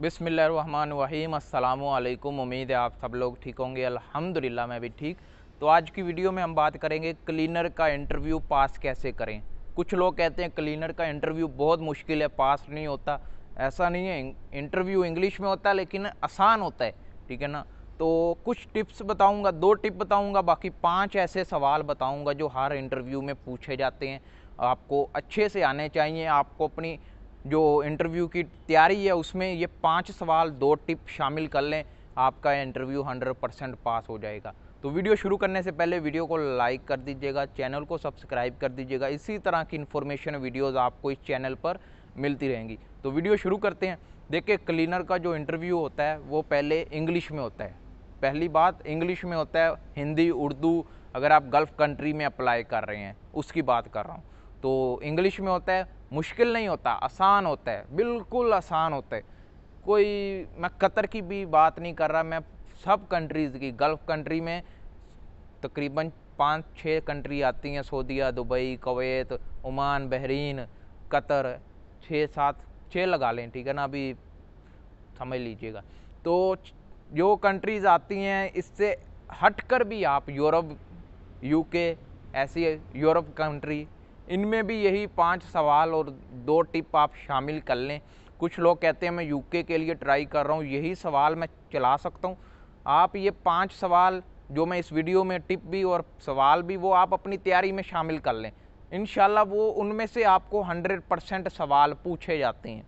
बिसमीम अल्लाम उम्मीद है आप सब लोग ठीक होंगे अल्हम्दुलिल्लाह मैं भी ठीक तो आज की वीडियो में हम बात करेंगे क्लीनर का इंटरव्यू पास कैसे करें कुछ लोग कहते हैं क्लीनर का इंटरव्यू बहुत मुश्किल है पास नहीं होता ऐसा नहीं है इंटरव्यू इंग्लिश में होता है लेकिन आसान होता है ठीक है ना तो कुछ टिप्स बताऊंगा दो टिप बताऊंगा बाकी पांच ऐसे सवाल बताऊंगा जो हर इंटरव्यू में पूछे जाते हैं आपको अच्छे से आने चाहिए आपको अपनी जो इंटरव्यू की तैयारी है उसमें ये पाँच सवाल दो टिप शामिल कर लें आपका इंटरव्यू 100 परसेंट पास हो जाएगा तो वीडियो शुरू करने से पहले वीडियो को लाइक कर दीजिएगा चैनल को सब्सक्राइब कर दीजिएगा इसी तरह की इन्फॉर्मेशन वीडियोस आपको इस चैनल पर मिलती रहेंगी तो वीडियो शुरू करते हैं देखिए क्लीनर का जो इंटरव्यू होता है वो पहले इंग्लिश में होता है पहली बात इंग्लिश में होता है हिंदी उर्दू अगर आप गल्फ़ कंट्री में अप्लाई कर रहे हैं उसकी बात कर रहा हूँ तो इंग्लिश में होता है मुश्किल नहीं होता आसान होता है बिल्कुल आसान होता है कोई मैं कतर की भी बात नहीं कर रहा मैं सब कंट्रीज़ की गल्फ़ कंट्री में तकरीबन पाँच छः कंट्री आती हैं सऊदीया Dubai Kuwait Oman Bahrain Qatar छः सात छः लगा लें ठीक है ना अभी समझ लीजिएगा तो जो कंट्रीज़ आती हैं इससे हटकर भी आप यूरोप यूके ऐसी यूरोप कंट्री इनमें भी यही पांच सवाल और दो टिप आप शामिल कर लें कुछ लोग कहते हैं मैं यूके के लिए ट्राई कर रहा हूँ यही सवाल मैं चला सकता हूँ आप ये पांच सवाल जो मैं इस वीडियो में टिप भी और सवाल भी वो आप अपनी तैयारी में शामिल कर लें इन वो उनमें से आपको हंड्रेड परसेंट सवाल पूछे जाते हैं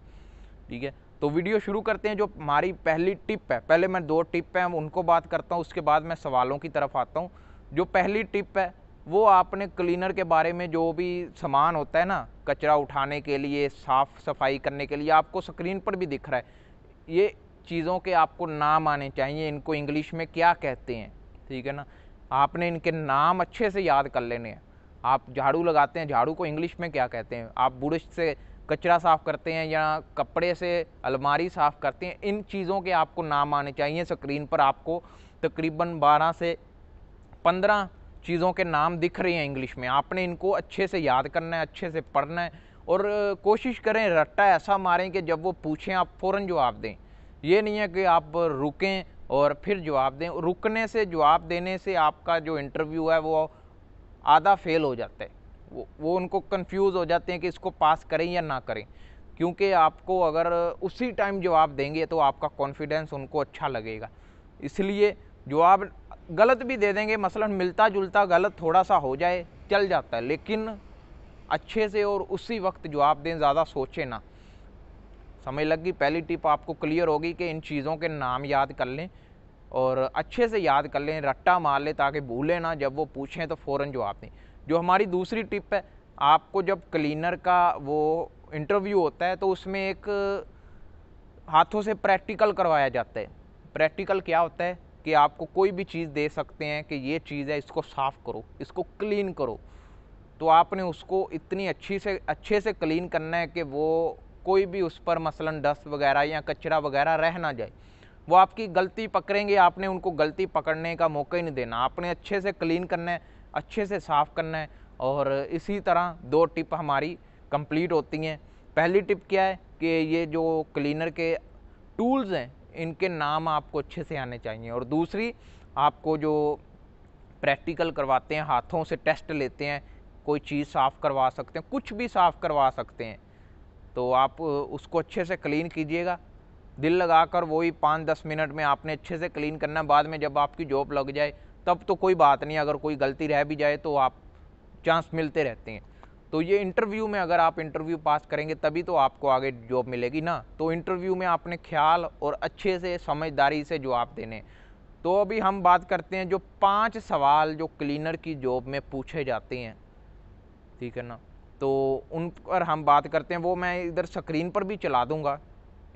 ठीक है तो वीडियो शुरू करते हैं जो हमारी पहली टिप है पहले मैं दो टिप हैं उनको बात करता हूँ उसके बाद मैं सवालों की तरफ आता हूँ जो पहली टिप है वो आपने क्लीनर के बारे में जो भी सामान होता है ना कचरा उठाने के लिए साफ़ सफाई करने के लिए आपको स्क्रीन पर भी दिख रहा है ये चीज़ों के आपको नाम आने चाहिए इनको इंग्लिश में क्या कहते हैं ठीक है ना आपने इनके नाम अच्छे से याद कर लेने हैं आप झाड़ू लगाते हैं झाड़ू को इंग्लिश में क्या कहते हैं आप बुरश से कचरा साफ़ करते हैं या कपड़े से अलमारी साफ़ करते हैं इन चीज़ों के आपको नाम आने चाहिए स्क्रीन पर आपको तकरीबन 12 से 15 चीज़ों के नाम दिख रहे हैं इंग्लिश में आपने इनको अच्छे से याद करना है अच्छे से पढ़ना है और कोशिश करें रट्टा ऐसा मारें कि जब वो पूछें आप फ़ौर जवाब दें ये नहीं है कि आप रुकें और फिर जवाब दें रुकने से जवाब देने से आपका जो इंटरव्यू है वो आधा फेल हो जाता है वो वो उनको कंफ्यूज हो जाते हैं कि इसको पास करें या ना करें क्योंकि आपको अगर उसी टाइम जवाब देंगे तो आपका कॉन्फिडेंस उनको अच्छा लगेगा इसलिए जवाब गलत भी दे देंगे मसलन मिलता जुलता गलत थोड़ा सा हो जाए चल जाता है लेकिन अच्छे से और उसी वक्त जवाब दें ज़्यादा सोचें ना समय लग गई पहली टिप आपको क्लियर होगी कि इन चीज़ों के नाम याद कर लें और अच्छे से याद कर लें रट्टा मार लें ताकि भूलें ना जब वो पूछें तो फ़ौर जवाब दें जो हमारी दूसरी टिप है आपको जब क्लीनर का वो इंटरव्यू होता है तो उसमें एक हाथों से प्रैक्टिकल करवाया जाता है प्रैक्टिकल क्या होता है कि आपको कोई भी चीज़ दे सकते हैं कि ये चीज़ है इसको साफ़ करो इसको क्लीन करो तो आपने उसको इतनी अच्छी से अच्छे से क्लीन करना है कि वो कोई भी उस पर मसलन डस्ट वगैरह या कचरा वगैरह रह ना जाए वो आपकी गलती पकड़ेंगे आपने उनको गलती पकड़ने का मौका ही नहीं देना आपने अच्छे से क्लीन करना है अच्छे से साफ़ करना है और इसी तरह दो टिप हमारी कंप्लीट होती हैं पहली टिप क्या है कि ये जो क्लीनर के टूल्स हैं इनके नाम आपको अच्छे से आने चाहिए और दूसरी आपको जो प्रैक्टिकल करवाते हैं हाथों से टेस्ट लेते हैं कोई चीज़ साफ़ करवा सकते हैं कुछ भी साफ़ करवा सकते हैं तो आप उसको अच्छे से क्लीन कीजिएगा दिल लगाकर वही पाँच दस मिनट में आपने अच्छे से क्लीन करना बाद में जब आपकी जॉब लग जाए तब तो कोई बात नहीं अगर कोई गलती रह भी जाए तो आप चांस मिलते रहते हैं तो ये इंटरव्यू में अगर आप इंटरव्यू पास करेंगे तभी तो आपको आगे जॉब मिलेगी ना तो इंटरव्यू में आपने ख्याल और अच्छे से समझदारी से जवाब देने तो अभी हम बात करते हैं जो पांच सवाल जो क्लीनर की जॉब में पूछे जाते हैं ठीक है ना तो उन पर हम बात करते हैं वो मैं इधर स्क्रीन पर भी चला दूंगा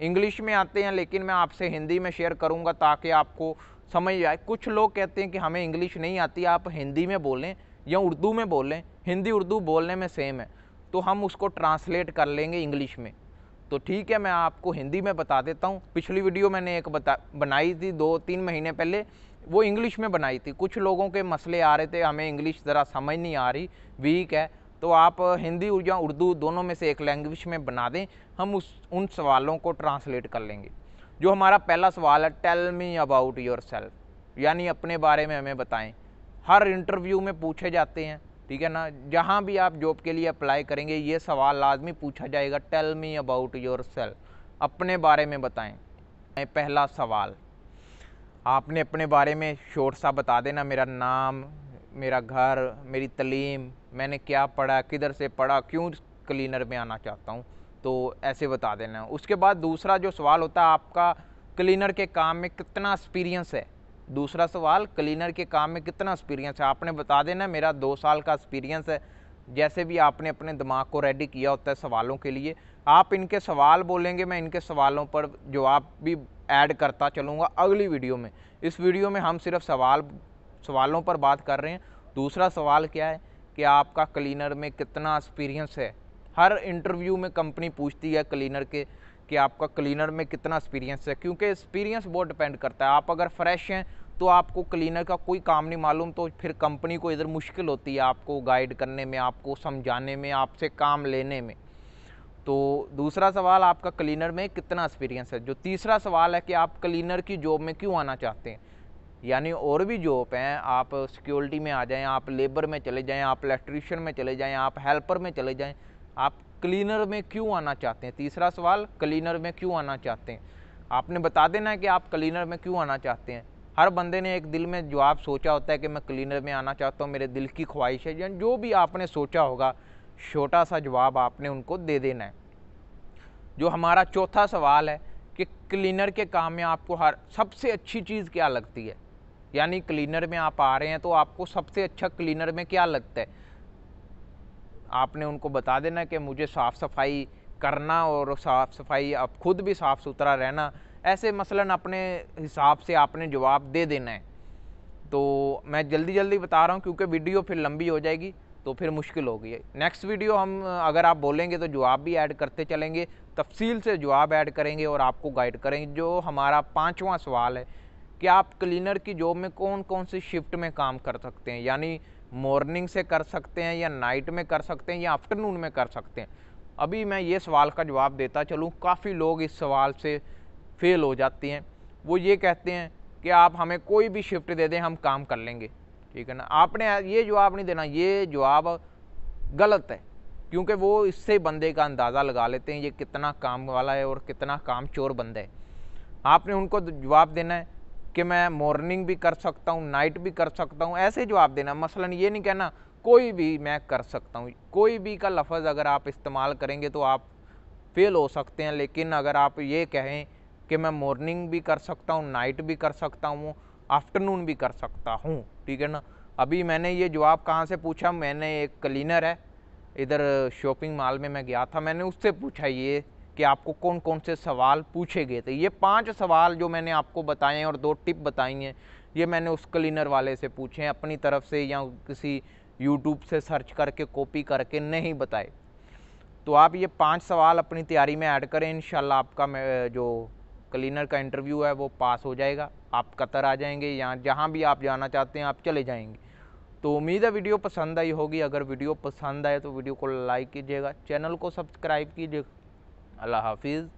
इंग्लिश में आते हैं लेकिन मैं आपसे हिंदी में शेयर करूंगा ताकि आपको समझ आए कुछ लोग कहते हैं कि हमें इंग्लिश नहीं आती आप हिंदी में बोलें या उर्दू में बोलें हिंदी उर्दू बोलने में सेम है तो हम उसको ट्रांसलेट कर लेंगे इंग्लिश में तो ठीक है मैं आपको हिंदी में बता देता हूँ पिछली वीडियो मैंने एक बता बनाई थी दो तीन महीने पहले वो इंग्लिश में बनाई थी कुछ लोगों के मसले आ रहे थे हमें इंग्लिश ज़रा समझ नहीं आ रही वीक है तो आप हिंदी या उर्दू दोनों में से एक लैंग्वेज में बना दें हम उस उन सवालों को ट्रांसलेट कर लेंगे जो हमारा पहला सवाल है tell me about yourself यानी अपने बारे में हमें बताएं हर इंटरव्यू में पूछे जाते हैं ठीक है ना जहाँ भी आप जॉब के लिए अप्लाई करेंगे ये सवाल लाजमी पूछा जाएगा tell me about yourself अपने बारे में बताएं पहला सवाल आपने अपने बारे में शोर सा बता देना मेरा नाम मेरा घर मेरी तलीम मैंने क्या पढ़ा किधर से पढ़ा क्यों क्लीनर में आना चाहता हूँ तो ऐसे बता देना उसके बाद दूसरा जो सवाल होता है आपका क्लीनर के काम में कितना एक्सपीरियंस है दूसरा सवाल क्लीनर के काम में कितना एक्सपीरियंस है आपने बता देना मेरा दो साल का एक्सपीरियंस है जैसे भी आपने अपने दिमाग को रेडी किया होता है सवालों के लिए आप इनके सवाल बोलेंगे मैं इनके सवालों पर जवाब भी ऐड करता चलूँगा अगली वीडियो में इस वीडियो में हम सिर्फ सवाल सवालों पर बात कर रहे हैं दूसरा सवाल क्या है कि आपका क्लीनर में कितना एक्सपीरियंस है हर इंटरव्यू में कंपनी पूछती है क्लीनर के कि आपका क्लीनर में कितना एक्सपीरियंस है क्योंकि एक्सपीरियंस बहुत डिपेंड करता है आप अगर फ्रेश हैं तो आपको क्लीनर का कोई काम नहीं मालूम तो फिर कंपनी को इधर मुश्किल होती है आपको गाइड करने में आपको समझाने में आपसे काम लेने में तो दूसरा सवाल आपका क्लीनर में कितना एक्सपीरियंस है जो तीसरा सवाल है कि आप क्लीनर की जॉब में क्यों आना चाहते हैं यानी और भी जॉब हैं आप सिक्योरिटी में आ जाएं आप लेबर में चले जाएं आप इलेक्ट्रीशियन में चले जाएं आप हेल्पर में चले जाएं आप क्लीनर में क्यों आना चाहते हैं तीसरा सवाल क्लीनर में क्यों आना चाहते हैं आपने बता देना है कि आप क्लीनर में क्यों आना चाहते हैं हर बंदे ने एक दिल में जवाब सोचा होता है कि मैं क्लीनर में आना चाहता हूँ मेरे दिल की ख्वाहिश है या जो भी आपने सोचा होगा छोटा सा जवाब आपने उनको दे देना है जो हमारा चौथा सवाल है कि क्लीनर के काम में आपको हर सबसे अच्छी चीज़ क्या लगती है यानी क्लीनर में आप आ रहे हैं तो आपको सबसे अच्छा क्लीनर में क्या लगता है आपने उनको बता देना कि मुझे साफ़ सफाई करना और साफ़ सफाई आप खुद भी साफ़ सुथरा रहना ऐसे मसलन अपने हिसाब से आपने जवाब दे देना है तो मैं जल्दी जल्दी बता रहा हूँ क्योंकि वीडियो फिर लंबी हो जाएगी तो फिर मुश्किल होगी नेक्स्ट वीडियो हम अगर आप बोलेंगे तो जवाब भी ऐड करते चलेंगे तफसील से जवाब ऐड करेंगे और आपको गाइड करेंगे जो हमारा पाँचवा सवाल है कि आप क्लीनर की जॉब में कौन कौन सी शिफ्ट में काम कर सकते हैं यानी मॉर्निंग से कर सकते हैं या नाइट में कर सकते हैं या आफ्टरनून में कर सकते हैं अभी मैं ये सवाल का जवाब देता चलूँ काफ़ी लोग इस सवाल से फेल हो जाते हैं वो ये कहते हैं कि आप हमें कोई भी शिफ्ट दे दें हम काम कर लेंगे ठीक है ना आपने ये जवाब नहीं देना ये जवाब गलत है क्योंकि वो इससे बंदे का अंदाज़ा लगा लेते हैं ये कितना काम वाला है और कितना काम चोर बंदा है आपने उनको जवाब देना है कि मैं मॉर्निंग भी कर सकता हूँ नाइट भी कर सकता हूँ ऐसे जवाब देना मसलन ये नहीं कहना कोई भी मैं कर सकता हूँ कोई भी का लफज अगर आप इस्तेमाल करेंगे तो आप फेल हो सकते हैं लेकिन अगर आप ये कहें कि मैं मॉर्निंग भी कर सकता हूँ नाइट भी कर सकता हूँ आफ्टरनून भी कर सकता हूँ ठीक है ना अभी मैंने ये जवाब कहाँ से पूछा मैंने एक क्लीनर है इधर शॉपिंग मॉल में मैं गया था मैंने उससे पूछा ये कि आपको कौन कौन से सवाल पूछे गए थे ये पांच सवाल जो मैंने आपको बताए हैं और दो टिप बताई हैं ये मैंने उस क्लीनर वाले से पूछे हैं अपनी तरफ से या किसी यूट्यूब से सर्च करके कॉपी करके नहीं बताए तो आप ये पांच सवाल अपनी तैयारी में ऐड करें इन आपका जो क्लीनर का इंटरव्यू है वो पास हो जाएगा आप कतर आ जाएंगे या जहाँ भी आप जाना चाहते हैं आप चले जाएंगे तो उम्मीद है वीडियो पसंद आई होगी अगर वीडियो पसंद आए तो वीडियो को लाइक कीजिएगा चैनल को सब्सक्राइब कीजिएगा الله حافظ